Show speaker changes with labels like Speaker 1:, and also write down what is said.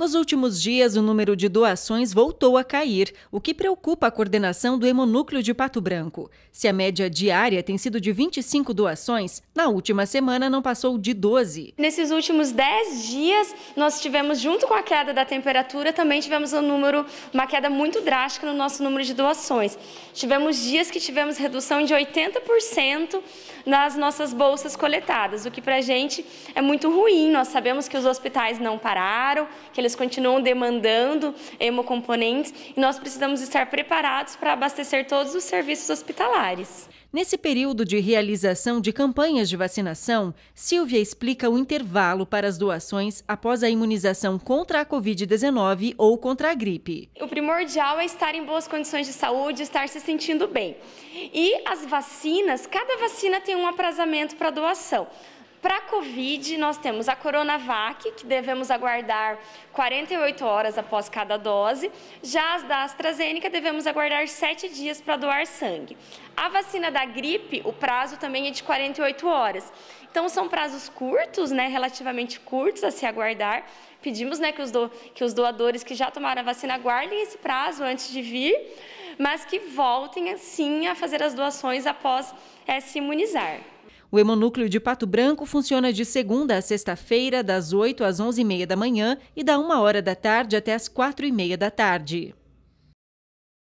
Speaker 1: Nos últimos dias, o número de doações voltou a cair, o que preocupa a coordenação do Hemonúcleo de Pato Branco. Se a média diária tem sido de 25 doações, na última semana não passou de 12.
Speaker 2: Nesses últimos 10 dias, nós tivemos, junto com a queda da temperatura, também tivemos um número, uma queda muito drástica no nosso número de doações. Tivemos dias que tivemos redução de 80% nas nossas bolsas coletadas, o que para a gente é muito ruim. Nós sabemos que os hospitais não pararam, que eles eles continuam demandando hemocomponentes e nós precisamos estar preparados para abastecer todos os serviços hospitalares.
Speaker 1: Nesse período de realização de campanhas de vacinação, Silvia explica o intervalo para as doações após a imunização contra a Covid-19 ou contra a gripe.
Speaker 2: O primordial é estar em boas condições de saúde, estar se sentindo bem. E as vacinas, cada vacina tem um aprazamento para doação. Para a Covid, nós temos a Coronavac, que devemos aguardar 48 horas após cada dose. Já as da AstraZeneca, devemos aguardar 7 dias para doar sangue. A vacina da gripe, o prazo também é de 48 horas. Então, são prazos curtos, né, relativamente curtos a se aguardar. Pedimos né, que, os do, que os doadores que já tomaram a vacina guardem esse prazo antes de vir, mas que voltem, sim, a fazer as doações após é, se imunizar.
Speaker 1: O hemonúcleo de Pato Branco funciona de segunda a sexta-feira, das 8 às 11h30 da manhã e da 1 hora da tarde até as 4h30 da tarde.